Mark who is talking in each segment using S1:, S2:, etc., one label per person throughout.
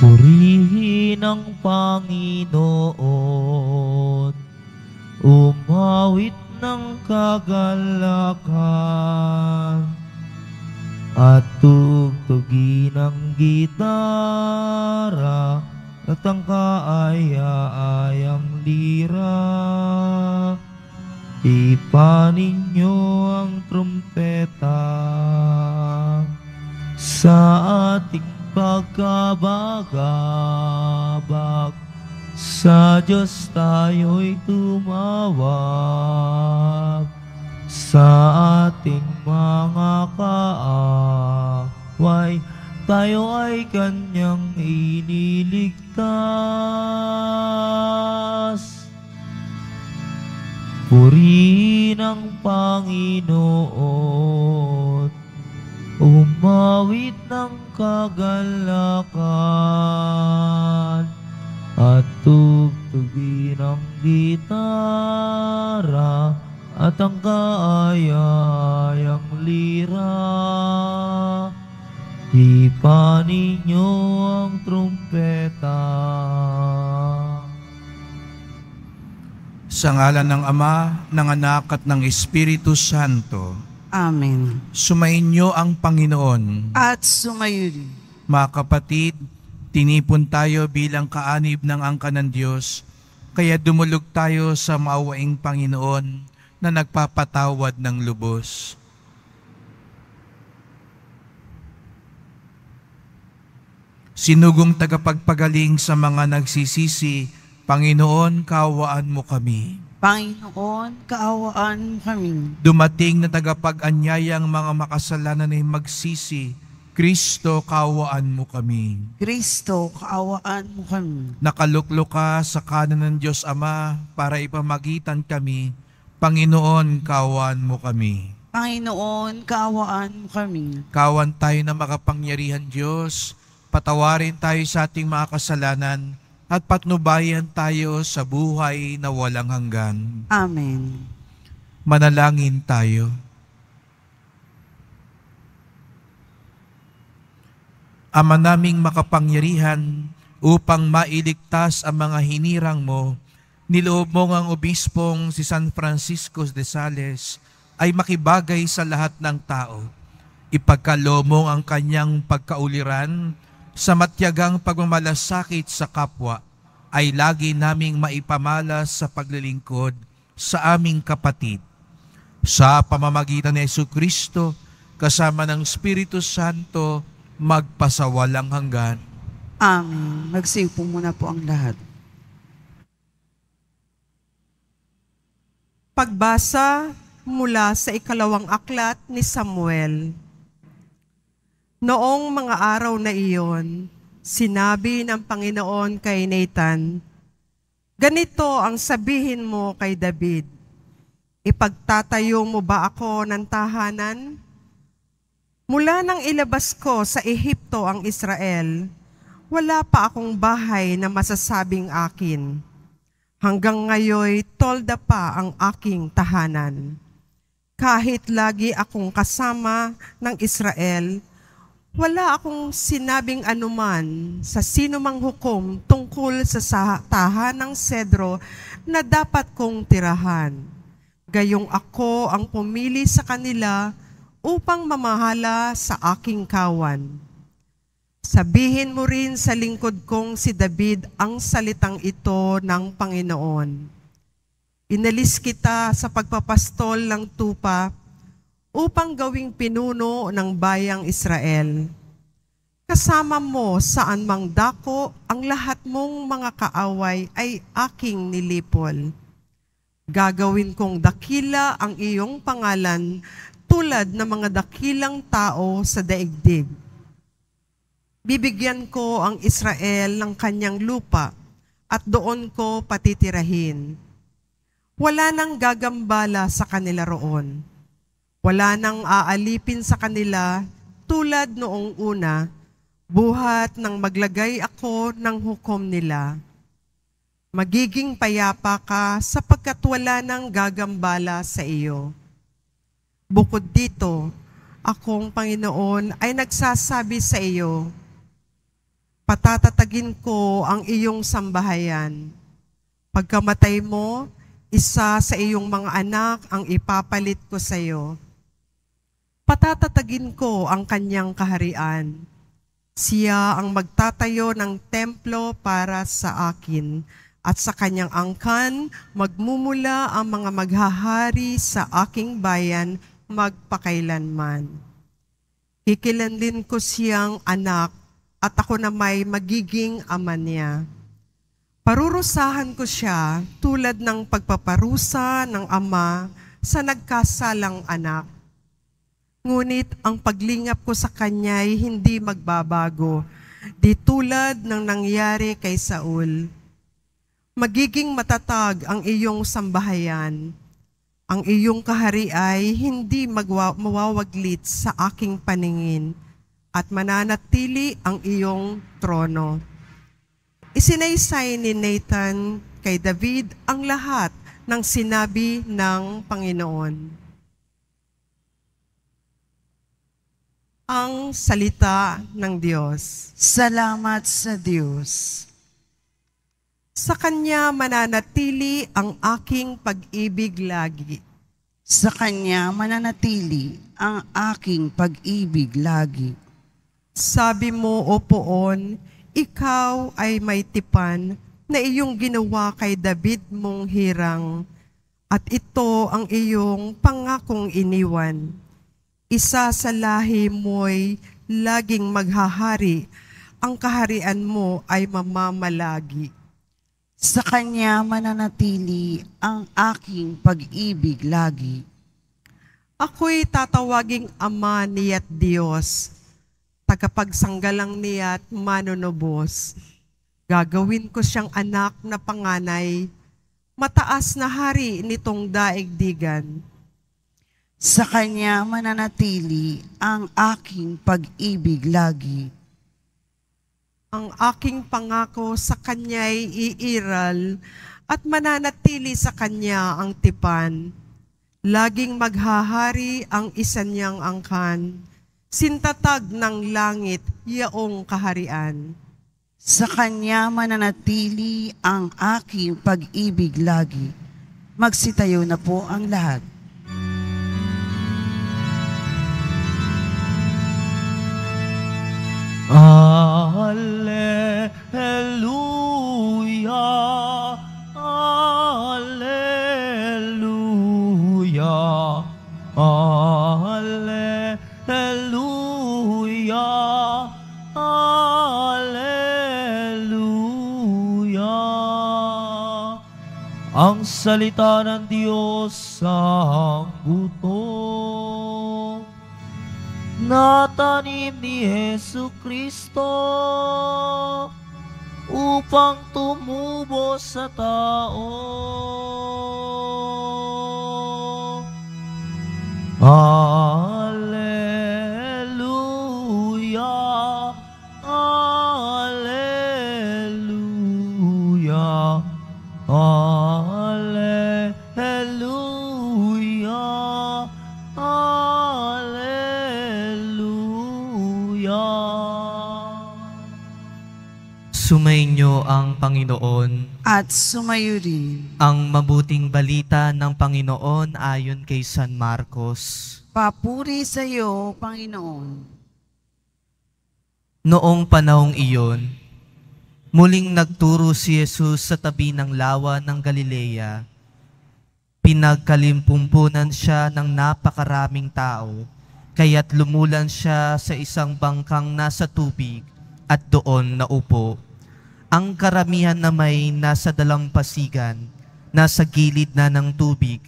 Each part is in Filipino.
S1: Purihin ang Panginoon, umawit ng kagalakan, at tugtugin ang gitara, at ang kaaya-ayang lira. Ipanin niyo ang trumpeta sa ating pagkabagabag sa Diyos tayo'y tumawag sa ating mga kaaway tayo ay kanyang iniligtas Purihin ang Panginoon Umawit ng kagalakan At tugtugin ang gitara At ang kaayayang lira Hipa ninyo ang trumpeta
S2: Sa ngalan ng Ama, ng Anak at ng Espiritu Santo, Amen. Sumainyo ang Panginoon. At
S3: sumayin.
S2: Mga kapatid, tinipon tayo bilang kaanib ng angka ng Diyos, kaya dumulog tayo sa maawaing Panginoon na nagpapatawad ng lubos. Sinugong tagapagpagaling sa mga nagsisisi, Panginoon, kawaan mo kami.
S3: Panginoon, kaawaan kami.
S2: Dumating na tagapag-anyayang mga makasalanan ay magsisi, Kristo, kaawaan mo kami.
S3: Kristo, kaawaan mo kami.
S2: Nakaluklok ka sa kanan ng Diyos Ama para ipamagitan kami. Panginoon, kaawaan mo kami.
S3: Panginoon,
S2: kaawaan mo kami. Kawan tayo na makapangyarihan Diyos. Patawarin tayo sa ating mga kasalanan at patnubayan tayo sa buhay na walang hanggan. Amen. Manalangin tayo. Ama naming makapangyarihan, upang mailigtas ang mga hinirang mo, niloob mo ang obispong si San Francisco de Sales ay makibagay sa lahat ng tao. Ipagkalo mo ang kanyang pagkauliran sa matyagang pagmamalasakit sa kapwa ay lagi naming maipamalas sa paglilingkod sa aming kapatid. Sa pamamagitan ni Yesu Kristo, kasama ng Espiritu Santo, magpasawalang hanggan.
S3: Amen. Magsipo muna po ang lahat.
S4: Pagbasa mula sa ikalawang aklat ni Samuel. Noong mga araw na iyon, sinabi ng Panginoon kay Nathan, Ganito ang sabihin mo kay David, Ipagtatayo mo ba ako ng tahanan? Mula nang ilabas ko sa Ehipto ang Israel, wala pa akong bahay na masasabing akin. Hanggang ngayon, tolda pa ang aking tahanan. Kahit lagi akong kasama ng Israel, wala akong sinabing anuman sa sinumang hukom tungkol sa ng sedro na dapat kong tirahan. Gayong ako ang pumili sa kanila upang mamahala sa aking kawan. Sabihin mo rin sa lingkod kong si David ang salitang ito ng Panginoon. Inalis kita sa pagpapastol ng tupa upang gawing pinuno ng bayang Israel. Kasama mo saan mang dako, ang lahat mong mga kaaway ay aking nilipol. Gagawin kong dakila ang iyong pangalan tulad ng mga dakilang tao sa daigdig. Bibigyan ko ang Israel ng kanyang lupa at doon ko patitirahin. Wala nang gagambala sa kanila roon wala nang aalipin sa kanila tulad noong una, buhat nang maglagay ako ng hukom nila. Magiging payapa ka sapagkat wala nang gagambala sa iyo. Bukod dito, akong Panginoon ay nagsasabi sa iyo, patatatagin ko ang iyong sambahayan. Pagkamatay mo, isa sa iyong mga anak ang ipapalit ko sa iyo Patatatagin ko ang kanyang kaharian. Siya ang magtatayo ng templo para sa akin at sa kanyang angkan magmumula ang mga maghahari sa aking bayan magpakailanman. Kikilanlin ko siyang anak at ako na may magiging ama niya. Parurusahan ko siya tulad ng pagpaparusa ng ama sa nagkasalang anak Ngunit ang paglingap ko sa kanya ay hindi magbabago, di tulad ng nangyari kay Saul. Magiging matatag ang iyong sambahayan. Ang iyong kahari ay hindi mawawaglit sa aking paningin at mananatili ang iyong trono. Isinaysay ni Nathan kay David ang lahat ng sinabi ng Panginoon. ang salita ng Diyos. Salamat sa Diyos. Sa Kanya mananatili ang
S3: aking pag-ibig lagi. Sa Kanya mananatili ang aking pag-ibig lagi. Sabi mo, O Poon,
S4: ikaw ay may tipan na iyong ginawa kay David mong hirang, at ito ang iyong pangakong iniwan isa sa lahi mo'y laging maghahari. Ang kaharian mo ay mamamalagi. Sa Kanya mananatili ang aking pag-ibig lagi. Ako'y tatawaging Ama niya't Diyos, tagapagsanggalang niya't manunubos. Gagawin ko siyang anak na panganay,
S3: mataas na hari nitong daigdigan sa Kanya mananatili ang aking pag-ibig lagi.
S4: Ang aking pangako sa Kanya'y iiral at mananatili sa Kanya ang tipan. Laging maghahari ang isa niyang angkan, sintatag ng langit yaong kaharian.
S3: Sa Kanya mananatili ang aking pag-ibig lagi. Magsitayo na po ang lahat.
S1: Hallelujah, Hallelujah, Hallelujah, Hallelujah. Ang salita ng Diyos sa buto Tinatanim ni Heso Kristo upang tumubo sa tao. Ah.
S5: Panginoon
S3: at sumayo rin
S5: ang mabuting balita ng Panginoon ayon kay San Marcos.
S3: Papuri sa iyo, Panginoon.
S5: Noong panahong iyon, muling nagturo si Jesus sa tabi ng lawa ng Galilea. Pinagkalimpumpunan siya ng napakaraming tao, kaya't lumulan siya sa isang bangkang nasa tubig at doon naupo ang karamihan na may nasa dalampasigan, nasa gilid na ng tubig,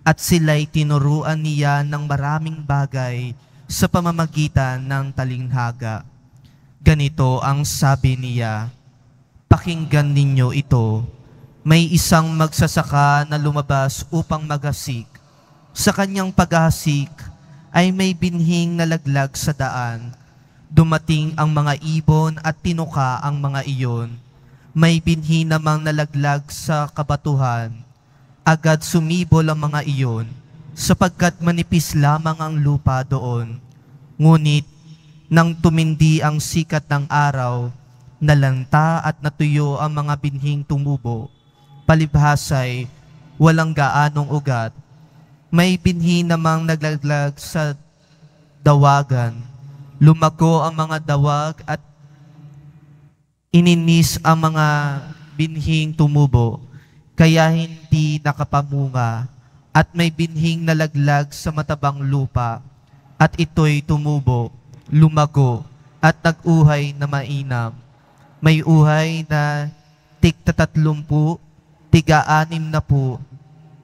S5: at sila'y tinuruan niya ng maraming bagay sa pamamagitan ng talinghaga. Ganito ang sabi niya, Pakinggan ninyo ito, may isang magsasaka na lumabas upang magasik. Sa kanyang paghasik ay may binhing nalaglag sa daan Dumating ang mga ibon at tinuka ang mga iyon. May binhi namang nalaglag sa kabatuhan. Agad sumibol ang mga iyon, sapagkat manipis lamang ang lupa doon. Ngunit, nang tumindi ang sikat ng araw, nalanta at natuyo ang mga binhing tumubo. Palibhasay, walang gaanong ugat. May binhi namang naglaglag sa dawagan Lumago ang mga dawag at ininis ang mga binhing tumubo, kaya hindi nakapamunga at may binhing nalaglag sa matabang lupa at ito'y tumubo, lumago at naguhay na mainam. May uhay na tig tatatlumpu, tiga-anim na po,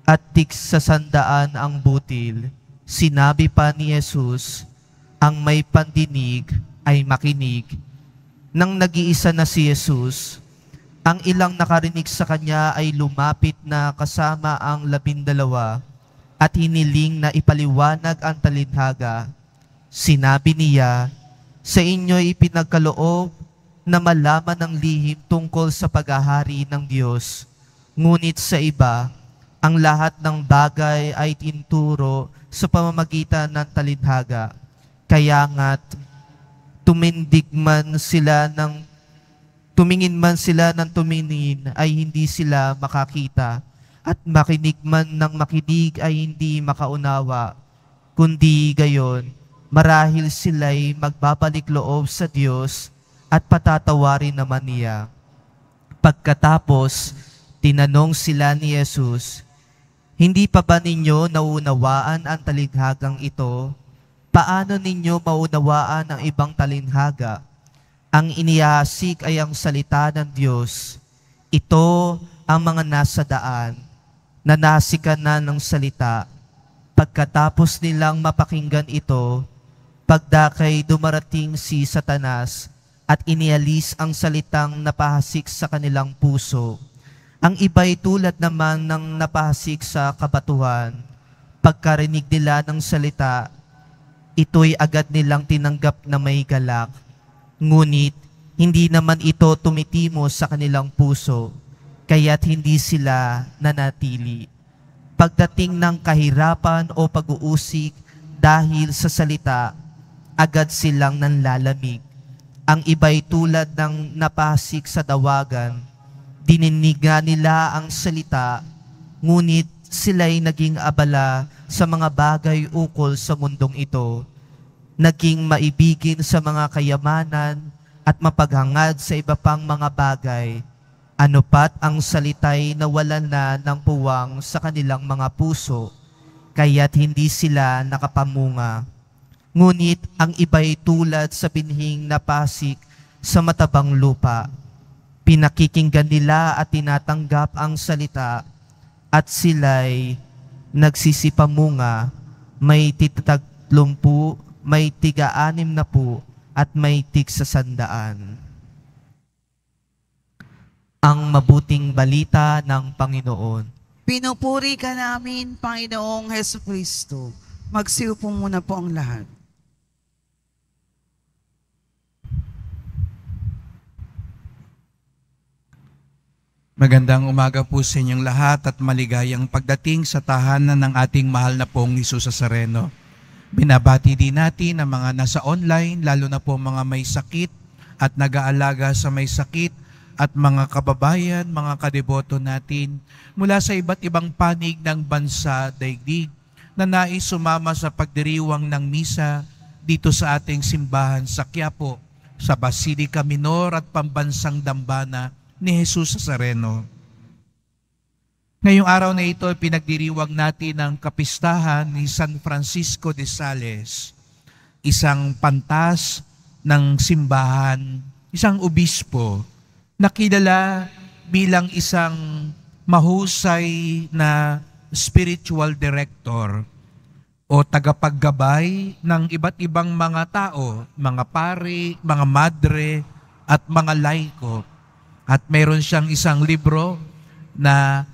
S5: at tig sasandaan ang butil. Sinabi pa ni Jesus, ang may pandinig ay makinig. Nang nag-iisa na si Jesus, ang ilang nakarinig sa kanya ay lumapit na kasama ang labindalawa at hiniling na ipaliwanag ang talinhaga. Sinabi niya, sa inyo ipinagkaloob na malaman ang lihim tungkol sa paghahari ng Diyos. Ngunit sa iba, ang lahat ng bagay ay tinturo sa pamamagitan ng talinhaga kaya nga't tumindig man sila ng tumingin man sila ng tumingin ay hindi sila makakita at makinig man ng makinig ay hindi makaunawa kundi gayon marahil sila'y magbabalik loob sa Diyos at patatawarin naman niya. Pagkatapos, tinanong sila ni Yesus, Hindi pa ba ninyo nauunawaan ang talighagang ito paano ninyo maunawaan ang ibang talinhaga? Ang iniyasik ay ang salita ng Diyos. Ito ang mga nasa daan, na nanasika na ng salita. Pagkatapos nilang mapakinggan ito, pagdakay dumarating si Satanas at inialis ang salitang napahasik sa kanilang puso. Ang iba'y tulad naman ng napahasik sa kabatuhan. Pagkarinig nila ng salita, Ito'y agad nilang tinanggap na may galak, ngunit hindi naman ito tumitimo sa kanilang puso, kaya't hindi sila nanatili. Pagdating ng kahirapan o pag-uusik dahil sa salita, agad silang nanlalamig. Ang iba'y tulad ng napasik sa dawagan, dininig nila ang salita, ngunit sila'y naging abala sa mga bagay ukol sa mundong ito naging maibigin sa mga kayamanan at mapaghangad sa iba pang mga bagay, ano pat ang salitay na wala na ng puwang sa kanilang mga puso, kaya't hindi sila nakapamunga. Ngunit ang iba'y tulad sa binhing na pasik sa matabang lupa. Pinakikinggan nila at tinatanggap ang salita at sila'y nagsisipamunga may titatagtlumpu may tiga-anim na po at may tig sa sandaan. Ang mabuting balita ng Panginoon.
S3: Pinupuri ka namin, Panginoong Heso Kristo. Magsiupo muna po ang lahat.
S2: Magandang umaga po sa inyong lahat at maligayang pagdating sa tahanan ng ating mahal na pong Isus Sareno. Binabati din natin ang mga nasa online, lalo na po mga may sakit at nag-aalaga sa may sakit at mga kababayan, mga kadeboto natin mula sa iba't ibang panig ng bansa daigdig na nais sumama sa pagdiriwang ng misa dito sa ating simbahan sa Quiapo, sa Basilica Minor at Pambansang Dambana ni Jesus Sareno Ngayong araw na ito, pinagdiriwang natin ang kapistahan ni San Francisco de Sales, isang pantas ng simbahan, isang obispo na kilala bilang isang mahusay na spiritual director o tagapaggabay ng iba't ibang mga tao, mga pare, mga madre, at mga laiko. At meron siyang isang libro na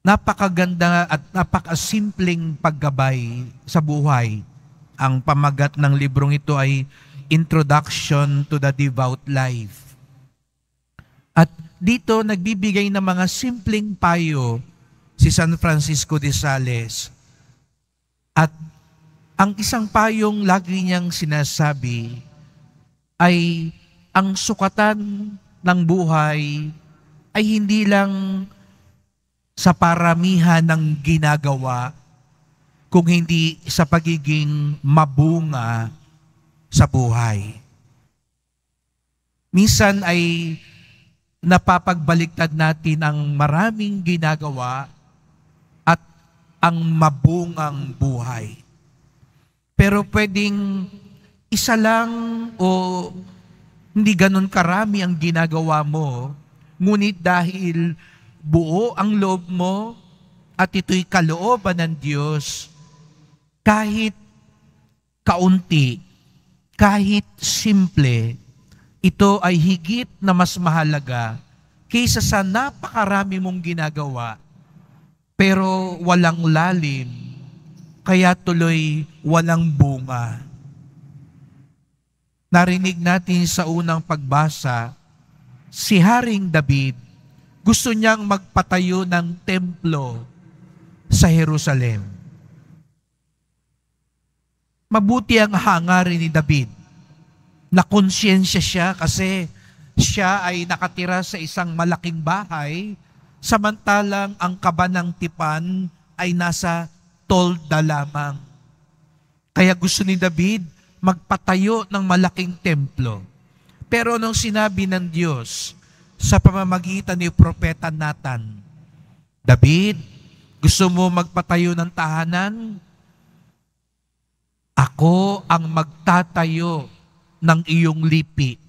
S2: Napakaganda at napakasimpleng paggabay sa buhay. Ang pamagat ng librong ito ay Introduction to the Devout Life. At dito nagbibigay ng mga simpleng payo si San Francisco de Sales. At ang isang payong lagi niyang sinasabi ay ang sukatan ng buhay ay hindi lang sa paramihan ng ginagawa kung hindi sa pagiging mabunga sa buhay. Minsan ay napapagbaliktad natin ang maraming ginagawa at ang mabungang buhay. Pero pwedeng isa lang o hindi ganun karami ang ginagawa mo, ngunit dahil buo ang loob mo at ito'y kalooban ng Diyos kahit kaunti, kahit simple, ito ay higit na mas mahalaga kaysa sa napakarami mong ginagawa pero walang lalim kaya tuloy walang bunga. Narinig natin sa unang pagbasa si Haring David gusto niyang magpatayo ng templo sa Jerusalem. Mabuti ang hangarin ni David. na Nakonsyensya siya kasi siya ay nakatira sa isang malaking bahay samantalang ang kaba ng tipan ay nasa tolda lamang. Kaya gusto ni David magpatayo ng malaking templo. Pero nung sinabi ng Diyos, sa pamamagitan ni Propeta Nathan. David, gusto mo magpatayo ng tahanan? Ako ang magtatayo ng iyong lipi.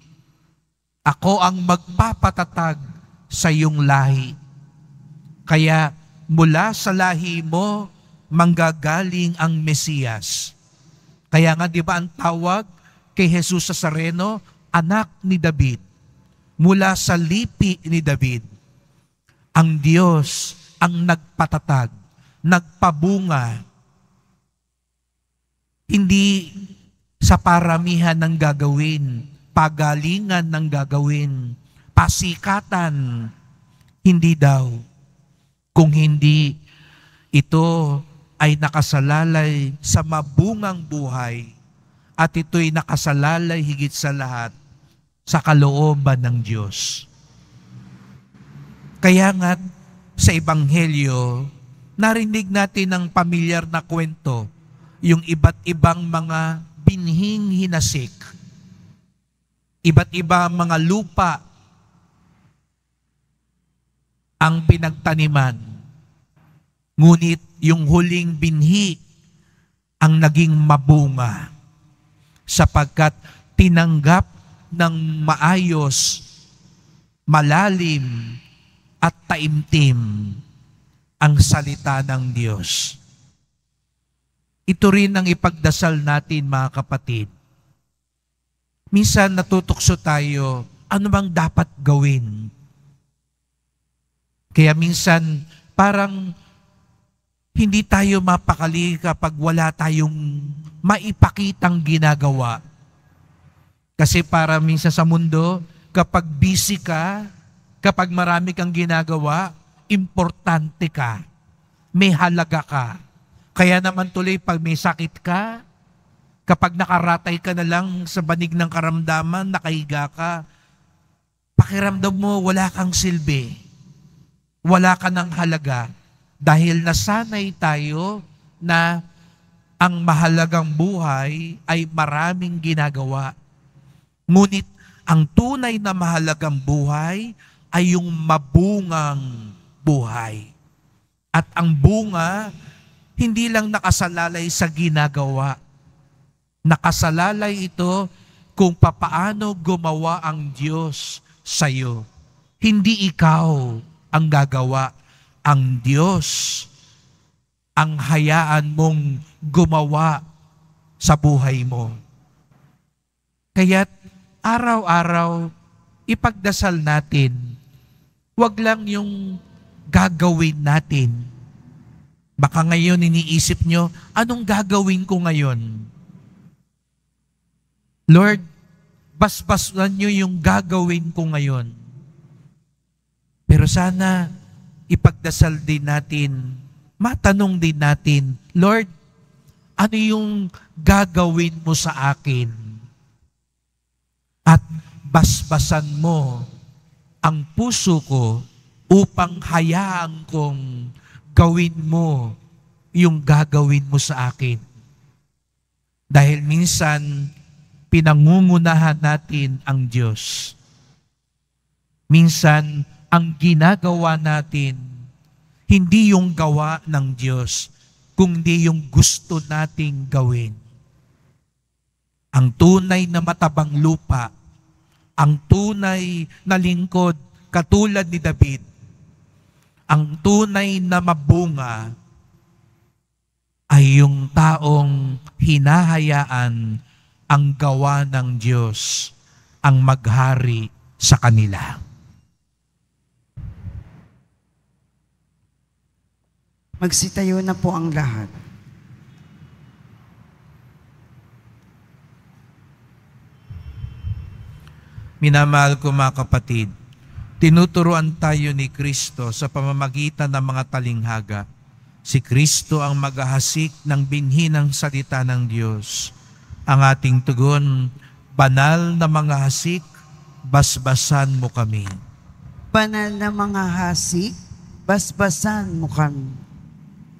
S2: Ako ang magpapatatag sa iyong lahi. Kaya mula sa lahi mo, manggagaling ang Mesiyas. Kaya nga di ba ang tawag kay Jesus sa Sareno, anak ni David mula sa lipi ni David. Ang Diyos ang nagpatatag, nagpabunga, hindi sa paramihan ng gagawin, pagalingan ng gagawin, pasikatan, hindi daw. Kung hindi, ito ay nakasalalay sa mabungang buhay at ito'y nakasalalay higit sa lahat sa kalooban ng Diyos. Kaya nga sa Ebanghelyo, narinig natin ang pamilyar na kwento, yung iba't ibang mga binhing hinasik, iba't ibang mga lupa ang pinagtaniman. Ngunit yung huling binhi ang naging mabunga sapagkat tinanggap ng maayos, malalim, at taimtim ang salita ng Diyos. Ito rin ang ipagdasal natin mga kapatid. Minsan natutokso tayo, ano bang dapat gawin? Kaya minsan parang hindi tayo mapakali kapag wala tayong maipakitang ginagawa kasi para minsan sa mundo, kapag busy ka, kapag marami kang ginagawa, importante ka. May halaga ka. Kaya naman tuloy pag may sakit ka, kapag nakaratay ka na lang sa banig ng karamdaman, nakahiga ka, pakiramdam mo wala kang silbi. Wala ka ng halaga dahil nasanay tayo na ang mahalagang buhay ay maraming ginagawa Ngunit ang tunay na mahalagang buhay ay yung mabungang buhay. At ang bunga, hindi lang nakasalalay sa ginagawa. Nakasalalay ito kung papaano gumawa ang Diyos sa iyo. Hindi ikaw ang gagawa. Ang Diyos ang hayaan mong gumawa sa buhay mo. Kaya't araw-araw ipagdasal natin. Huwag lang yung gagawin natin. Baka ngayon iniisip nyo, anong gagawin ko ngayon? Lord, basbasan nyo yung gagawin ko ngayon. Pero sana ipagdasal din natin, matanong din natin, Lord, ano yung gagawin mo sa akin? at basbasan mo ang puso ko upang hayaan kong gawin mo yung gagawin mo sa akin. Dahil minsan, pinangungunahan natin ang Diyos. Minsan, ang ginagawa natin, hindi yung gawa ng Diyos, kundi yung gusto nating gawin. Ang tunay na matabang lupa, ang tunay na lingkod katulad ni David, ang tunay na mabunga ay yung taong hinahayaan ang gawa ng Diyos ang maghari sa kanila.
S3: Magsitayo na po ang lahat.
S2: Minamahal ko mga kapatid, tinuturuan tayo ni Kristo sa pamamagitan ng mga talinghaga. Si Kristo ang maghahasik ng binhi ng salita ng Diyos. Ang ating tugon, banal na mga hasik, basbasan mo kami.
S3: Banal na mga hasik, basbasan mo kami.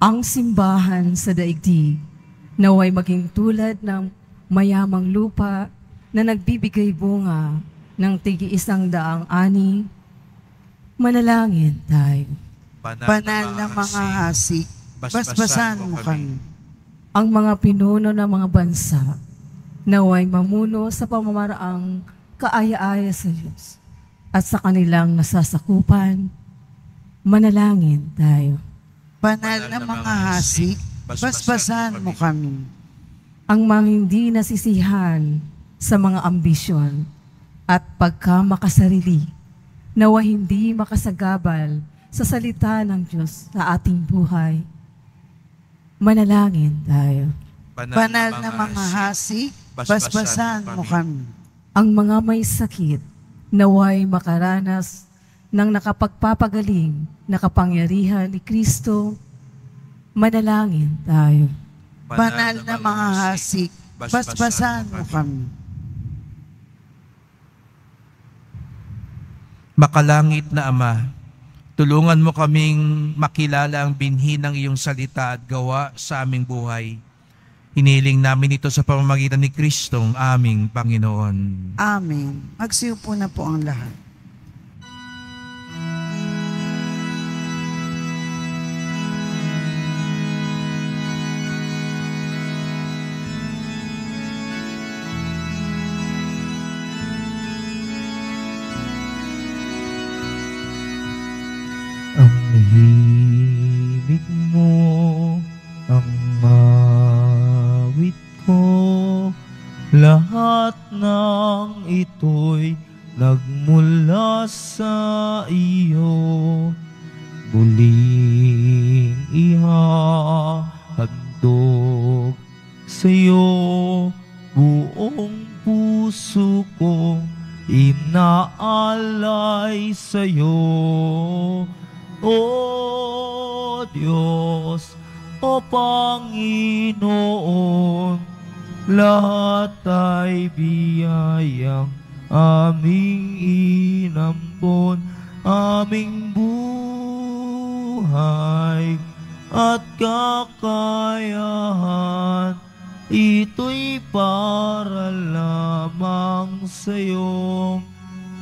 S6: Ang simbahan sa daigdig, naway maging tulad ng mayamang lupa na nagbibigay bunga ng tigi-isang daang ani, manalangin tayo. Banal, Banal na mga asik, basbasan mo kami. Ang mga pinuno ng mga bansa, naway mamuno sa pamamaraang kaaya-aya sa Diyos at sa kanilang nasasakupan, manalangin tayo.
S3: Banal na mga hasik, basbasan mo kami.
S6: Ang mga hindi nasisihan sa mga ambisyon, at pagkamakasarili nawa hindi makasagabal sa salita ng Diyos sa ating buhay. Manalangin tayo. Banal, Banal na mga basbasan mo kami. Ang mga may sakit, naway makaranas ng nakapagpapagaling na kapangyarihan ni Kristo, manalangin tayo. Banal, Banal na mga basbasan mo kami.
S2: Makalangit na Ama, tulungan mo kaming makilala ang binhi ng iyong salita at gawa sa aming buhay. Hiniling namin ito sa pamamagitan ni Kristong aming Panginoon.
S3: Amen. Magsiyo po na po ang lahat.
S1: ay para lamang sa iyong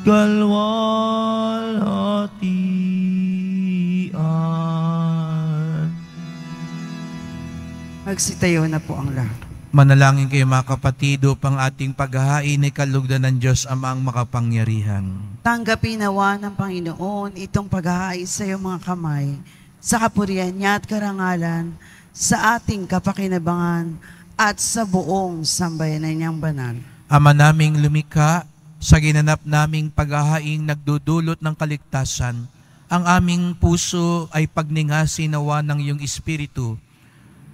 S1: kalwalhatian.
S3: Magsitayo na po ang lahat.
S2: Manalangin kayo mga kapatido pang ating paghahain ay kalugdan ng Diyos Amang makapangyarihan.
S3: Tanggapin nawa ng Panginoon itong paghahain sa iyong mga kamay sa kapurihan niya at karangalan sa ating kapakinabangan at sa buong sambayanan niyang banal.
S2: Ama naming lumika, sa ginanap naming paghahaing nagdudulot ng kaligtasan, ang aming puso ay pagningasinawa ng iyong Espiritu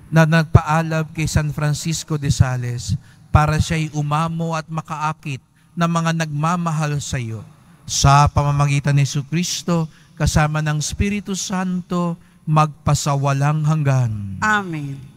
S2: na nagpaalab kay San Francisco de Sales para siya'y umamo at makaakit ng mga nagmamahal sa iyo. Sa pamamagitan ni Su Kristo, kasama ng Espiritu Santo, magpasawalang hanggan. Amen.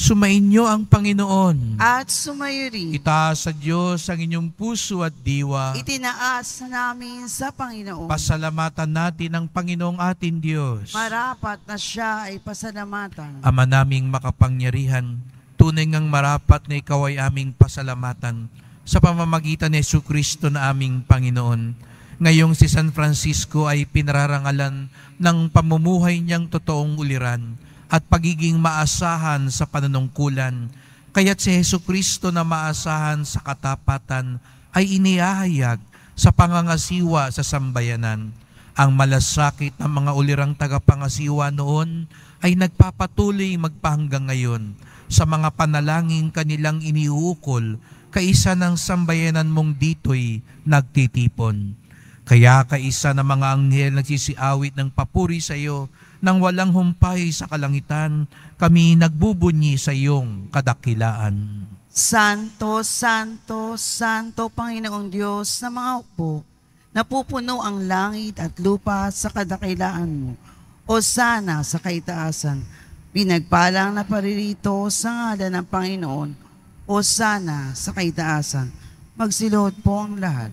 S2: Sumainyo ang Panginoon. At
S3: sumayo rin.
S2: Itaas sa Diyos ang inyong puso at diwa.
S3: Itinaas namin sa Panginoon.
S2: Pasalamatan natin ang Panginoong ating Diyos.
S3: Marapat na siya ay pasalamatan.
S2: Ama naming makapangyarihan, tunay ngang marapat na ikaw ay aming pasalamatan sa pamamagitan ni Yesu Kristo na aming Panginoon. Ngayong si San Francisco ay pinararangalan ng pamumuhay niyang totoong uliran at pagiging maasahan sa pananungkulan. Kaya't si Heso Kristo na maasahan sa katapatan ay iniahayag sa pangangasiwa sa sambayanan. Ang malasakit ng mga ulirang tagapangasiwa noon ay nagpapatuloy magpahanggang ngayon sa mga panalangin kanilang iniuukol kaisa ng sambayanan mong dito'y nagtitipon. Kaya kaisa ng mga anghel nagsisiawit ng papuri sa iyo nang walang humpay sa kalangitan, kami nagbubunyi sa iyong kadakilaan.
S3: Santo, Santo, Santo Panginoong Diyos na mga upo, napupuno ang langit at lupa sa kadakilaan mo. O sana sa kaitaasan, binagpalang na paririto sa ngalan ng Panginoon. O sana sa kaitaasan, magsilot po ang lahat.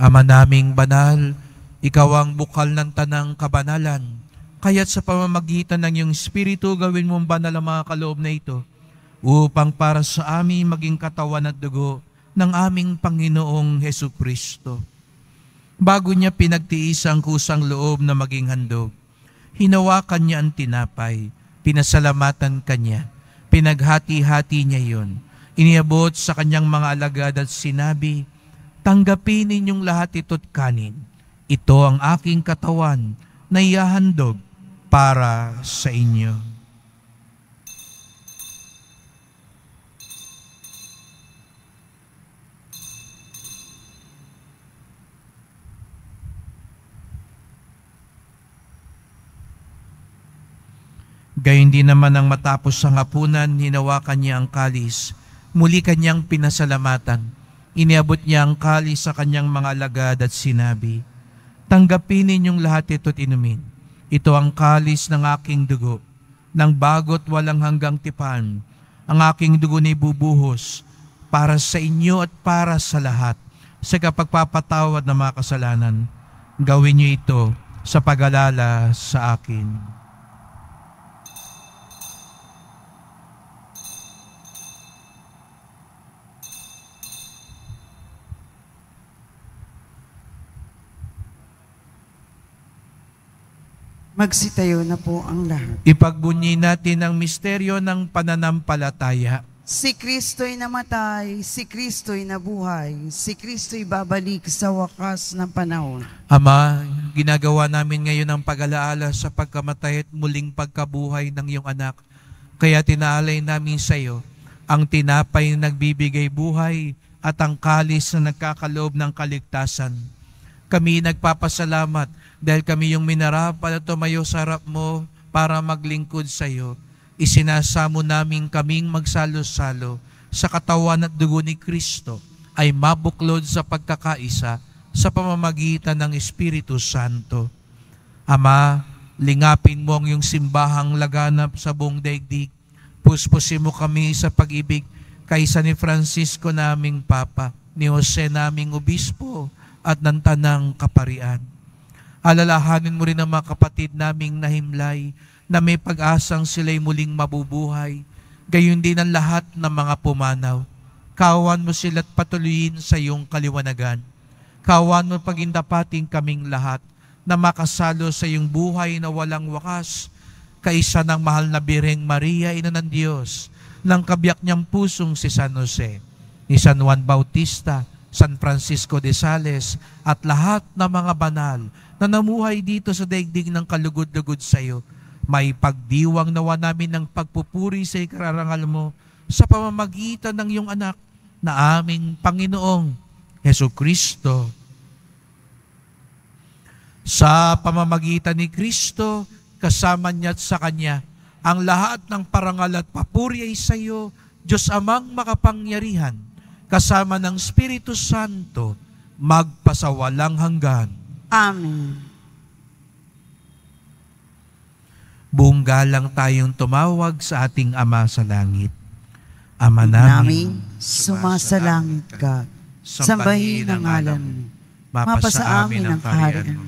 S2: Ama naming banal, ikaw ang bukal ng tanang kabanalan Kaya't sa pamamagitan ng iyong Espiritu, gawin mong banal ang mga kaloob na ito upang para sa amin maging katawan at dugo ng aming Panginoong Heso Kristo. Bago niya pinagtiis ang kusang loob na maging handog, hinawakan niya ang tinapay, pinasalamatan kanya, pinaghati-hati niya yon, iniabot sa kanyang mga alagad at sinabi, Tanggapin ninyong lahat ito't kanin. Ito ang aking katawan na iyahandog para sa inyo. Gayun din naman ang matapos ang hapunan, hinawakan niya ang kalis, muli kanyang pinasalamatan. Iniabot niya ang kalis sa kanyang mga lagad at sinabi, Tanggapin ninyong lahat ito't inumin ito ang kalis ng aking dugo, ng bagot walang hanggang tipan. Ang aking dugo ni bubuhos para sa inyo at para sa lahat sa kapagpapatawad ng mga kasalanan. Gawin niyo ito sa pag sa akin.
S3: Magsitayo na po ang
S2: lahat. Ipagbunyi natin ang misteryo ng pananampalataya.
S3: Si Kristo'y namatay, si Kristo'y nabuhay, si Kristo'y babalik sa wakas ng
S2: panahon. Ama, ginagawa namin ngayon ang pag-alaala sa pagkamatay at muling pagkabuhay ng iyong anak. Kaya tinaalay namin sa iyo ang tinapay na nagbibigay buhay at ang kalis na nagkakaloob ng kaligtasan. Kami nagpapasalamat dahil kami yung minarap para tumayo sa harap mo para maglingkod sa iyo, isinasamo namin kaming magsalo-salo sa katawan at dugo ni Kristo ay mabuklod sa pagkakaisa sa pamamagitan ng Espiritu Santo. Ama, lingapin mo ang iyong simbahang laganap sa buong daigdig. Puspusin mo kami sa pag-ibig kaysa ni Francisco naming Papa, ni Jose naming Obispo, at ng Tanang Kaparian. Alalahanin mo rin ang mga kapatid naming nahimlay na may pag-asang sila'y muling mabubuhay. Gayun din ang lahat ng mga pumanaw. Kawan mo sila't patuloyin sa iyong kaliwanagan. Kawan mo pagindapating kaming lahat na makasalo sa iyong buhay na walang wakas. Kaisa ng mahal na Birheng Maria, Ina ng Diyos, ng kabiyak niyang pusong si San Jose, ni San Juan Bautista, San Francisco de Sales at lahat ng mga banal na namuhay dito sa daigdig ng kalugod-lugod sa iyo. May pagdiwang nawa namin ng pagpupuri sa ikararangal mo sa pamamagitan ng iyong anak na aming Panginoong Heso Kristo. Sa pamamagitan ni Kristo, kasama niya at sa Kanya, ang lahat ng parangal at papuri ay sa iyo, Diyos amang makapangyarihan, kasama ng Espiritu Santo, magpasawalang hanggan.
S3: Amen.
S2: Buong galang tayong tumawag sa ating Ama sa Langit. Ama namin, namin
S3: sumasalangit ka. Sambahin ang alam mo.
S2: Mapasa
S3: amin ang kaharian
S5: mo.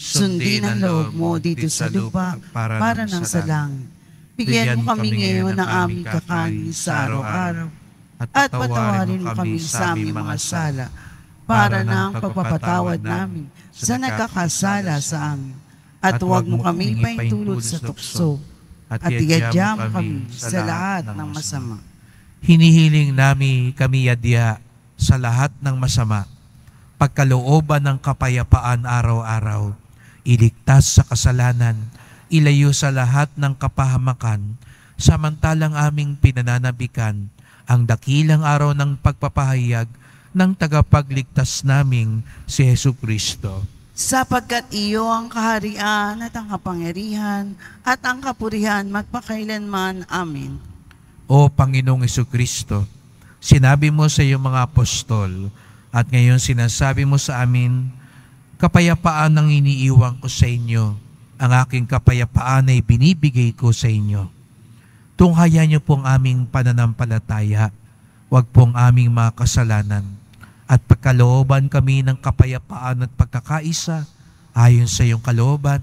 S5: Sundin ang loob mo dito sa lupa para, nang sa
S3: langit. Bigyan mo kami ngayon ng aming kakanin sa araw-araw at patawarin mo kami sa aming mga sala para ng pagpapatawad namin sa nagkakasala sa amin. At huwag mo kami paintulot sa tukso
S2: at iadya mo kami sa lahat ng masama. Hinihiling namin kami yadya sa lahat ng masama, pagkalooban ng kapayapaan araw-araw, iligtas sa kasalanan, ilayo sa lahat ng kapahamakan, samantalang aming pinananabikan ang dakilang araw ng pagpapahayag ng tagapagligtas naming si Yesu Kristo.
S3: Sapagkat iyo ang kaharian at ang kapangyarihan at ang kapurihan magpakailanman. Amen.
S2: O Panginoong Yesu Kristo, sinabi mo sa iyong mga apostol at ngayon sinasabi mo sa amin, kapayapaan ang iniiwan ko sa inyo, ang aking kapayapaan ay binibigay ko sa inyo Tunghaya niyo po ang aming pananampalataya, huwag po ang aming mga kasalanan, at pagkalooban kami ng kapayapaan at pagkakaisa ayon sa iyong kalooban,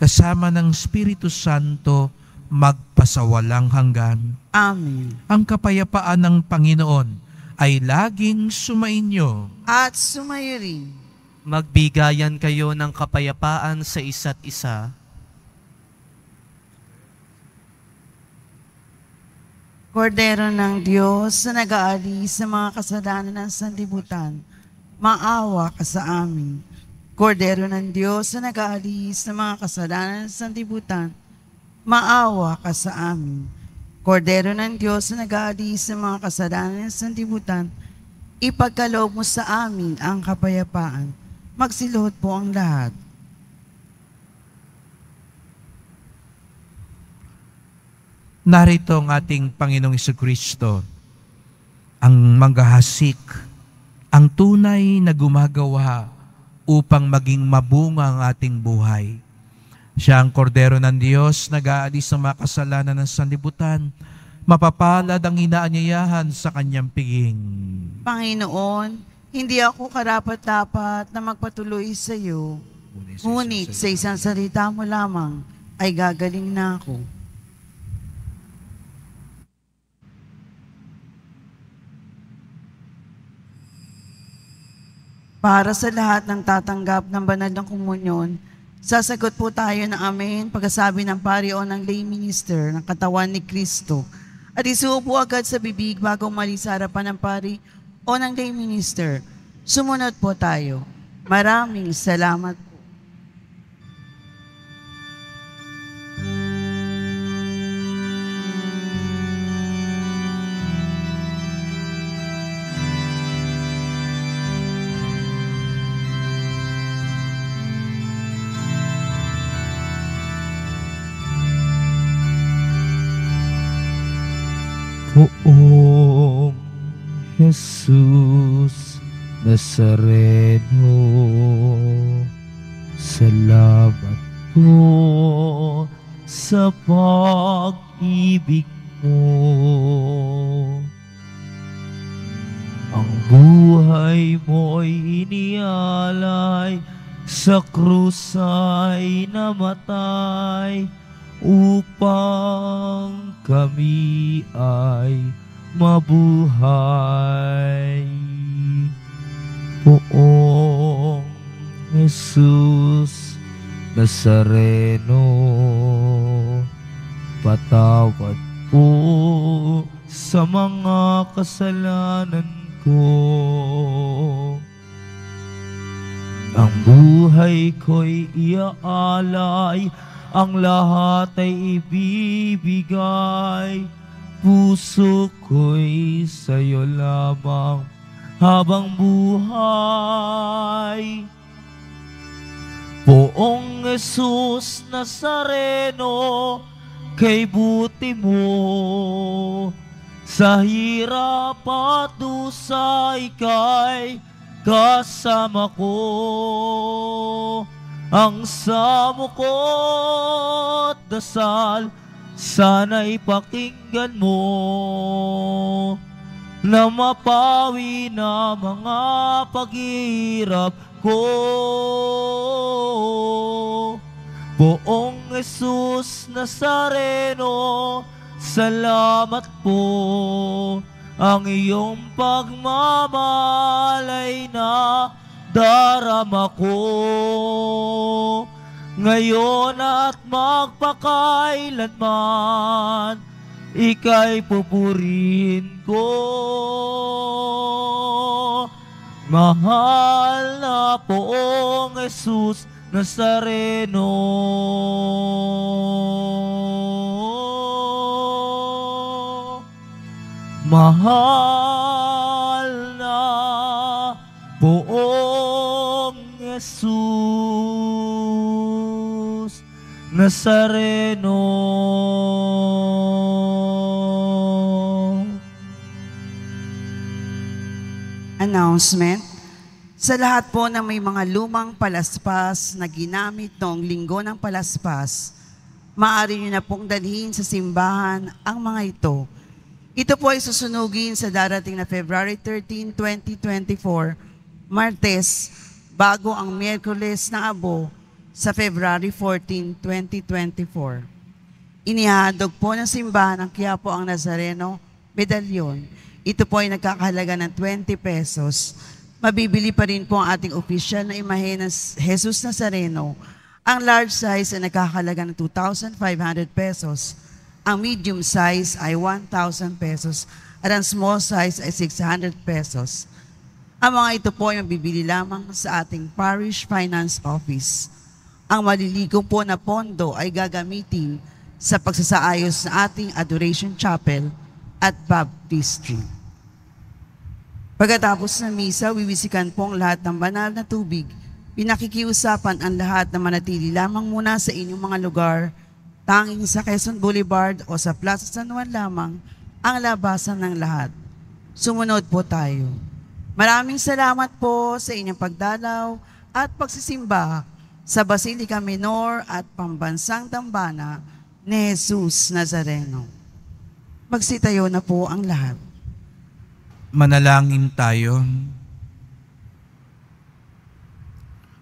S2: kasama ng Espiritu Santo, magpasawalang hanggan. Amen. Ang kapayapaan ng Panginoon
S5: ay laging sumainyo.
S3: At sumayo rin.
S5: Magbigayan kayo ng kapayapaan sa isa't isa
S3: Kordero ng Diyos na nag-aali sa mga kasalanan ng sanlibutan, maawa ka sa amin. Kordero ng Diyos na nag-aali sa mga kasalanan ng sanlibutan, maawa ka sa amin. Kordero ng Diyos na nag-aali sa mga kasalanan ng sanlibutan, ipagkaloob mo sa amin ang kapayapaan. Magsilot po ang lahat.
S2: narito ang ating Panginoong Kristo, ang manggahasik, ang tunay na gumagawa upang maging mabunga ang ating buhay. Siya ang kordero ng Diyos, nag-aalis ng mga kasalanan ng sanlibutan, mapapalad ang inaanyayahan sa kanyang piging.
S3: Panginoon, hindi ako karapat-dapat na magpatuloy sa iyo. Ngunit sa isang salita mo lamang ay gagaling na ako. para sa lahat ng tatanggap ng banal ng komunyon. Sasagot po tayo ng amen pagkasabi ng pari o ng lay minister ng katawan ni Kristo. At isuo po agad sa bibig bago mali sa harapan ng pari o ng lay minister. Sumunod po tayo. Maraming salamat
S1: Nazareno, salamat po sa pag-ibig sereno patawad po sa mga kasalanan ko. Ang buhay ko'y iaalay, ang lahat ay ibibigay. Puso ko'y sa'yo lamang habang buhay. Jesus Nazareno, kay buti mo sa hirap at dusa ikay kasama ko ang samo ko at dasal sana ipakinggan mo na mapawi na mga paghirap ko. Poong Jesus Nazareno, salamat po. Ang iyong pagmamalay na darama ko. Ngayon at magpakailanman, ika'y pupurihin ko. Mahal na poong Jesus Nazareno. Mahal na poong Jesus Nazareno.
S3: announcement. Sa lahat po ng may mga lumang palaspas na ginamit noong linggo ng palaspas, maaari nyo na pong dalhin sa simbahan ang mga ito. Ito po ay susunugin sa darating na February 13, 2024, Martes, bago ang Miyerkules na Abo sa February 14, 2024. Inihadog po ng simbahan ng Quiapo ang Nazareno Medalyon ito po ay nagkakahalaga ng 20 pesos. Mabibili pa rin po ang ating official na imahe ng Jesus Nazareno. Ang large size ay nagkakahalaga ng 2,500 pesos. Ang medium size ay 1,000 pesos. At ang small size ay 600 pesos. Ang mga ito po ay mabibili lamang sa ating Parish Finance Office. Ang maliligo po na pondo ay gagamitin sa pagsasaayos ng ating Adoration Chapel at baptistry. Pagkatapos ng misa, wiwisikan po ang lahat ng banal na tubig. Pinakikiusapan ang lahat na manatili lamang muna sa inyong mga lugar, tanging sa Quezon Boulevard o sa Plaza San Juan lamang ang labasan ng lahat. Sumunod po tayo. Maraming salamat po sa inyong pagdalaw at pagsisimba sa Basilica Minor at Pambansang Tambana ni Jesus Nazareno. Magsitayo na po ang lahat.
S2: Manalangin tayo.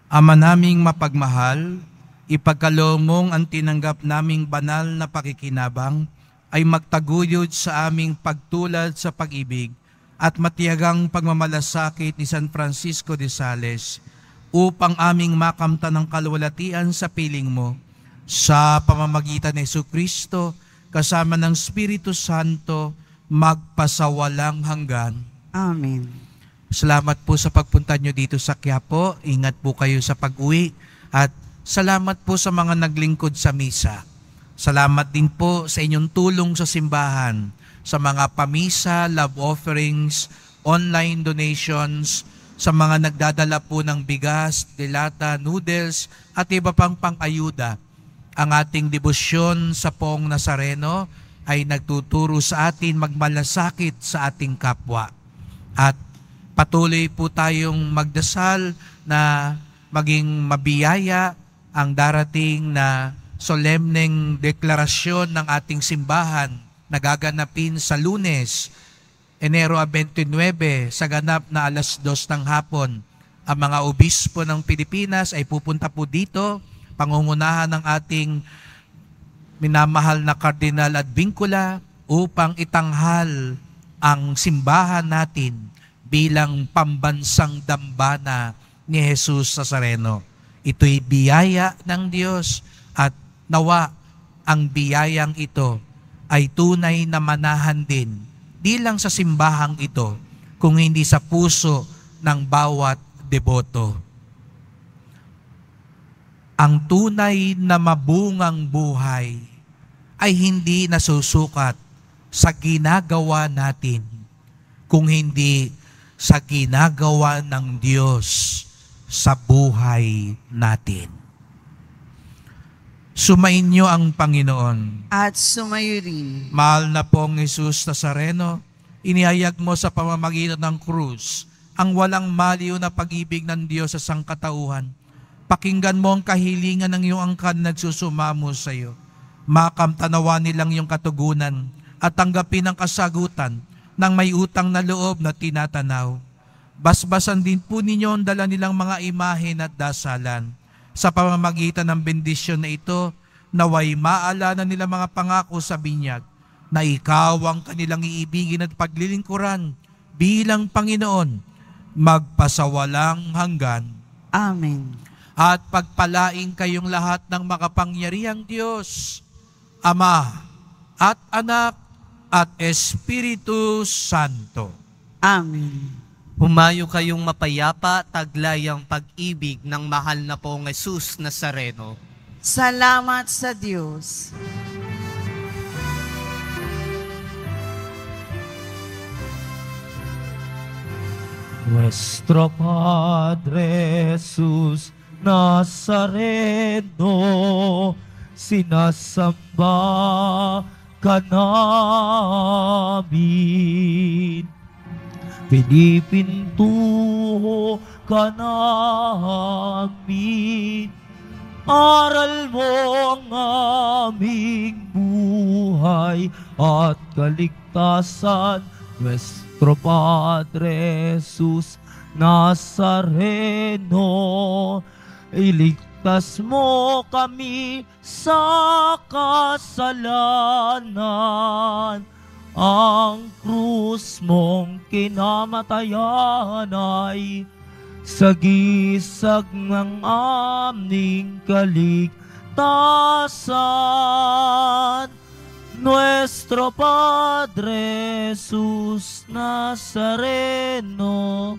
S2: Ama naming mapagmahal, ipagkalomong ang tinanggap naming banal na pakikinabang ay magtaguyod sa aming pagtulad sa pag-ibig at matiyagang pagmamalasakit ni San Francisco de Sales upang aming makamta ng kalwalatian sa piling mo sa pamamagitan ni Kristo kasama ng Espiritu Santo magpasawalang hanggan. Amen. Salamat po sa pagpunta nyo dito sa Quiapo. Ingat po kayo sa pag-uwi at salamat po sa mga naglingkod sa misa. Salamat din po sa inyong tulong sa simbahan, sa mga pamisa, love offerings, online donations, sa mga nagdadala po ng bigas, dilata, noodles, at iba pang pang-ayuda ang ating debosyon sa Pong Nazareno ay nagtuturo sa atin magmalasakit sa ating kapwa. At patuloy po tayong magdasal na maging mabiyaya ang darating na solemneng deklarasyon ng ating simbahan na gaganapin sa lunes, Enero 29, sa ganap na alas 2 ng hapon. Ang mga obispo ng Pilipinas ay pupunta po dito pangungunahan ng ating minamahal na kardinal at bingkula upang itanghal ang simbahan natin bilang pambansang dambana ni Jesus Sareno. Ito'y biyaya ng Diyos at nawa ang biyayang ito ay tunay na manahan din, di lang sa simbahang ito, kung hindi sa puso ng bawat deboto. Ang tunay na mabungang buhay ay hindi nasusukat sa ginagawa natin, kung hindi sa ginagawa ng Diyos sa buhay natin. Sumayin niyo ang Panginoon. At sumayo rin. Mahal na pong Jesus Nazareno, inihayag mo sa pamamagitan ng krus ang walang maliw na pag-ibig ng Diyos sa sangkatauhan Pakinggan mo ang kahilingan ng iyong angkan nagsusumamo sa iyo. Makamtanawa nilang iyong katugunan at tanggapin ang kasagutan ng may utang na loob na tinatanaw. Basbasan din po ninyo ang dala nilang mga imahen at dasalan. Sa pamamagitan ng bendisyon na ito, naway maalala nila mga pangako sa binyag na ikaw ang kanilang iibigin at paglilingkuran bilang Panginoon, magpasawalang hanggan. Amen at pagpalain kayong lahat ng makapangyarihang Diyos, Ama
S5: at Anak at Espiritu Santo. Amen. Humayo kayong mapayapa, taglay ang pag-ibig ng mahal na pong Jesus Nazareno.
S3: Salamat
S5: sa Diyos.
S1: Nuestro Padre Jesús Nazareno, sinasamba ka namin. Pinipintuho ka namin. Aral mo ang aming buhay at kaligtasan, Nuestro Padre Jesus Nazareno. Iligtas eh, mo kami sa kasalanan. Ang krus mong kinamatayan ay sa sagisag ng aming kaligtasan. Nuestro Padre Jesus Nazareno,